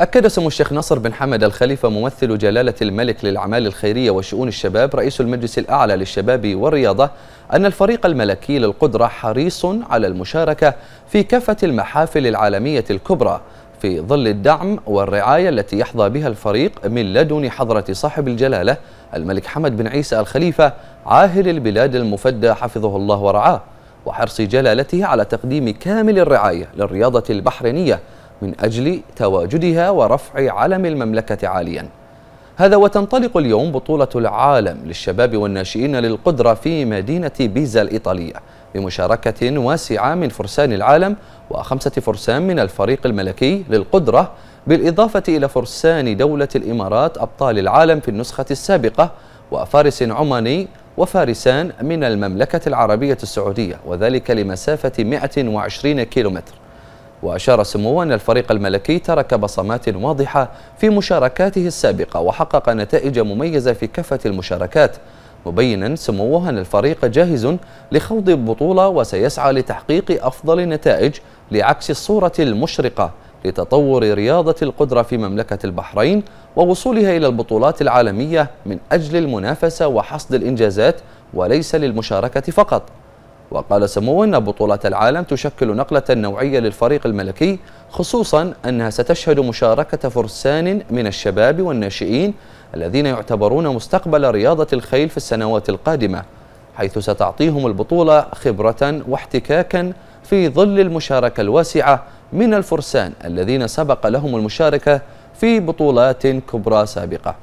أكد سمو الشيخ نصر بن حمد الخليفة ممثل جلالة الملك للأعمال الخيرية وشؤون الشباب رئيس المجلس الأعلى للشباب والرياضة أن الفريق الملكي للقدرة حريص على المشاركة في كافة المحافل العالمية الكبرى في ظل الدعم والرعاية التي يحظى بها الفريق من لدن حضرة صاحب الجلالة الملك حمد بن عيسى الخليفة عاهل البلاد المفدى حفظه الله ورعاه وحرص جلالته على تقديم كامل الرعاية للرياضة البحرينية من أجل تواجدها ورفع علم المملكة عالياً هذا وتنطلق اليوم بطولة العالم للشباب والناشئين للقدرة في مدينة بيزا الإيطالية بمشاركة واسعة من فرسان العالم وخمسة فرسان من الفريق الملكي للقدرة بالإضافة إلى فرسان دولة الإمارات أبطال العالم في النسخة السابقة وفارس عماني وفارسان من المملكة العربية السعودية وذلك لمسافة 120 كيلومتر وأشار سموه أن الفريق الملكي ترك بصمات واضحة في مشاركاته السابقة وحقق نتائج مميزة في كافة المشاركات مبينا سموه أن الفريق جاهز لخوض البطولة وسيسعى لتحقيق أفضل النتائج لعكس الصورة المشرقة لتطور رياضة القدرة في مملكة البحرين ووصولها إلى البطولات العالمية من أجل المنافسة وحصد الإنجازات وليس للمشاركة فقط وقال سمو أن بطولة العالم تشكل نقلة نوعية للفريق الملكي خصوصا أنها ستشهد مشاركة فرسان من الشباب والناشئين الذين يعتبرون مستقبل رياضة الخيل في السنوات القادمة حيث ستعطيهم البطولة خبرة واحتكاكا في ظل المشاركة الواسعة من الفرسان الذين سبق لهم المشاركة في بطولات كبرى سابقة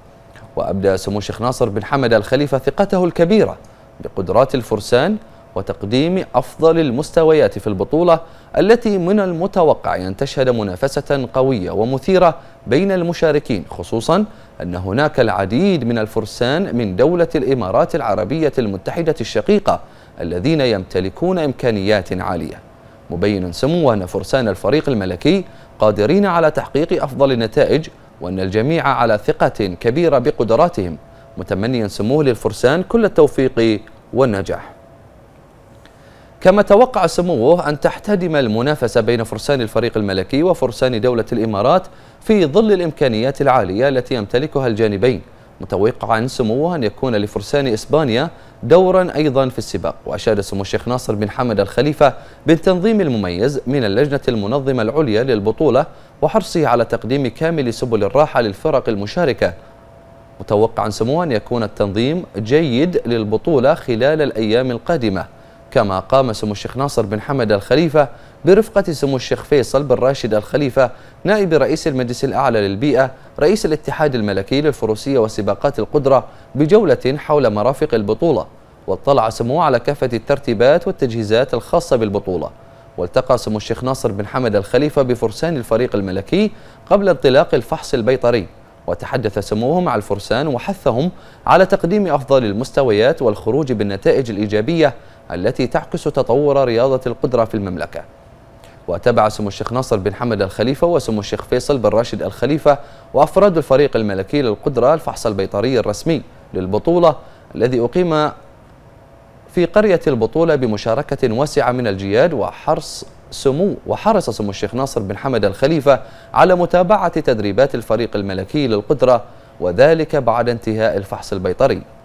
وأبدى سمو الشيخ ناصر بن حمد الخليفة ثقته الكبيرة بقدرات الفرسان وتقديم أفضل المستويات في البطولة التي من المتوقع أن تشهد منافسة قوية ومثيرة بين المشاركين خصوصا أن هناك العديد من الفرسان من دولة الإمارات العربية المتحدة الشقيقة الذين يمتلكون إمكانيات عالية مبينا سمو أن فرسان الفريق الملكي قادرين على تحقيق أفضل النتائج وأن الجميع على ثقة كبيرة بقدراتهم متمنيا سموه للفرسان كل التوفيق والنجاح كما توقع سموه أن تحتدم المنافسة بين فرسان الفريق الملكي وفرسان دولة الإمارات في ظل الإمكانيات العالية التي يمتلكها الجانبين متوقعا سموه أن يكون لفرسان إسبانيا دورا أيضا في السباق وأشاد سمو الشيخ ناصر بن حمد الخليفة بالتنظيم المميز من اللجنة المنظمة العليا للبطولة وحرصه على تقديم كامل سبل الراحة للفرق المشاركة متوقعا سموه أن يكون التنظيم جيد للبطولة خلال الأيام القادمة كما قام سمو الشيخ ناصر بن حمد الخليفة برفقة سمو الشيخ فيصل بن راشد الخليفة نائب رئيس المجلس الأعلى للبيئة رئيس الاتحاد الملكي للفروسية وسباقات القدرة بجولة حول مرافق البطولة واطلع سموه على كافة الترتيبات والتجهيزات الخاصة بالبطولة والتقى سمو الشيخ ناصر بن حمد الخليفة بفرسان الفريق الملكي قبل انطلاق الفحص البيطري وتحدث سموه مع الفرسان وحثهم على تقديم أفضل المستويات والخروج بالنتائج الإيجابية التي تعكس تطور رياضة القدرة في المملكة وتبع سمو الشيخ ناصر بن حمد الخليفة وسمو الشيخ فيصل بن راشد الخليفة وأفراد الفريق الملكي للقدرة الفحص البيطري الرسمي للبطولة الذي أقيم في قرية البطولة بمشاركة واسعة من الجياد وحرص سمو وحرص سمو الشيخ ناصر بن حمد الخليفة على متابعة تدريبات الفريق الملكي للقدرة وذلك بعد انتهاء الفحص البيطري